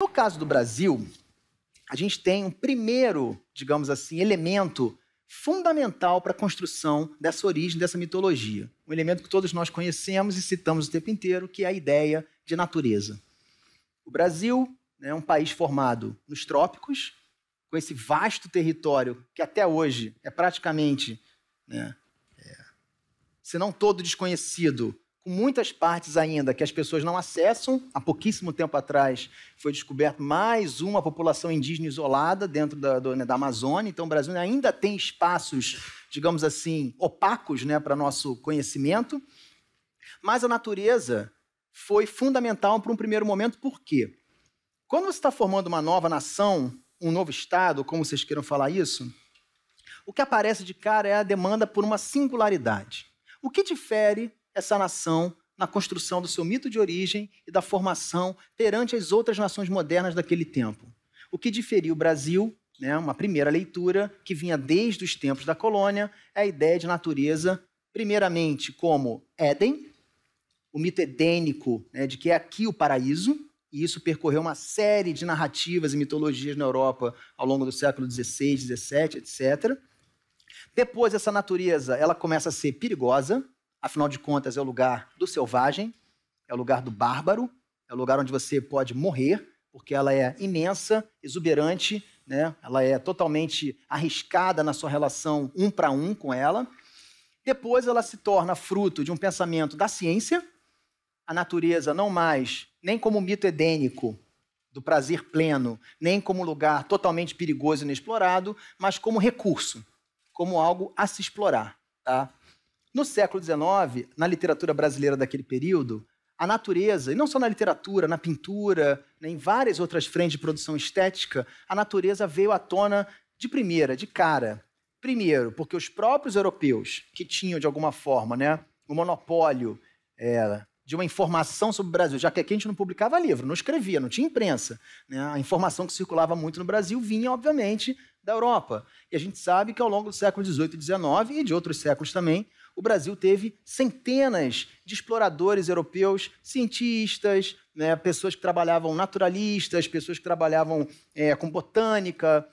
No caso do Brasil, a gente tem um primeiro, digamos assim, elemento fundamental para a construção dessa origem, dessa mitologia. Um elemento que todos nós conhecemos e citamos o tempo inteiro, que é a ideia de natureza. O Brasil é um país formado nos trópicos, com esse vasto território que até hoje é praticamente, né, é, se não todo desconhecido, com muitas partes ainda que as pessoas não acessam. Há pouquíssimo tempo atrás foi descoberto mais uma população indígena isolada dentro da, do, né, da Amazônia. Então, o Brasil ainda tem espaços, digamos assim, opacos né, para nosso conhecimento. Mas a natureza foi fundamental para um primeiro momento, por quê? Quando você está formando uma nova nação, um novo Estado, como vocês queiram falar isso, o que aparece de cara é a demanda por uma singularidade. O que difere essa nação na construção do seu mito de origem e da formação perante as outras nações modernas daquele tempo. O que diferia o Brasil, né, uma primeira leitura que vinha desde os tempos da colônia, é a ideia de natureza, primeiramente como Éden, o mito edênico né, de que é aqui o paraíso, e isso percorreu uma série de narrativas e mitologias na Europa ao longo do século XVI, XVII, etc. Depois, essa natureza ela começa a ser perigosa, Afinal de contas, é o lugar do selvagem, é o lugar do bárbaro, é o lugar onde você pode morrer, porque ela é imensa, exuberante, né? ela é totalmente arriscada na sua relação um para um com ela. Depois ela se torna fruto de um pensamento da ciência, a natureza não mais, nem como mito edênico do prazer pleno, nem como lugar totalmente perigoso e inexplorado, mas como recurso, como algo a se explorar. Tá? No século XIX, na literatura brasileira daquele período, a natureza, e não só na literatura, na pintura, né, em várias outras frentes de produção estética, a natureza veio à tona de primeira, de cara. Primeiro, porque os próprios europeus, que tinham, de alguma forma, né, o monopólio é, de uma informação sobre o Brasil, já que aqui a gente não publicava livro, não escrevia, não tinha imprensa. Né? A informação que circulava muito no Brasil vinha, obviamente, da Europa. E a gente sabe que ao longo do século XVIII e XIX e de outros séculos também, o Brasil teve centenas de exploradores europeus, cientistas, né, pessoas que trabalhavam naturalistas, pessoas que trabalhavam é, com botânica,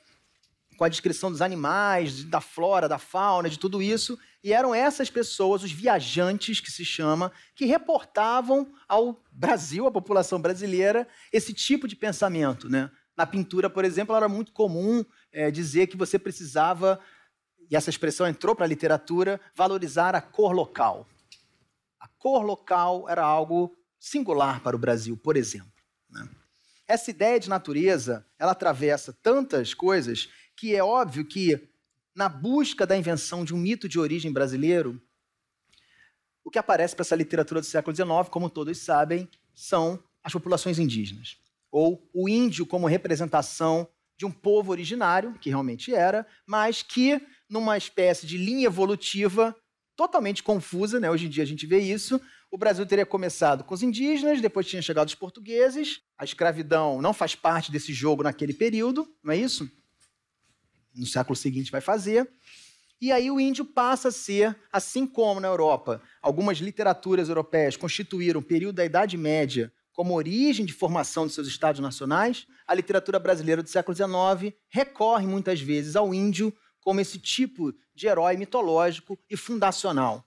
com a descrição dos animais, da flora, da fauna, de tudo isso. E eram essas pessoas, os viajantes que se chama, que reportavam ao Brasil, à população brasileira, esse tipo de pensamento. Né? Na pintura, por exemplo, era muito comum é, dizer que você precisava e essa expressão entrou para a literatura, valorizar a cor local. A cor local era algo singular para o Brasil, por exemplo. Né? Essa ideia de natureza, ela atravessa tantas coisas que é óbvio que, na busca da invenção de um mito de origem brasileiro, o que aparece para essa literatura do século XIX, como todos sabem, são as populações indígenas. Ou o índio como representação de um povo originário, que realmente era, mas que numa espécie de linha evolutiva totalmente confusa, né? Hoje em dia a gente vê isso. O Brasil teria começado com os indígenas, depois tinha chegado os portugueses. A escravidão não faz parte desse jogo naquele período, não é isso? No século seguinte vai fazer. E aí o índio passa a ser, assim como na Europa, algumas literaturas europeias constituíram o período da Idade Média como origem de formação de seus estados nacionais, a literatura brasileira do século XIX recorre muitas vezes ao índio como esse tipo de herói mitológico e fundacional.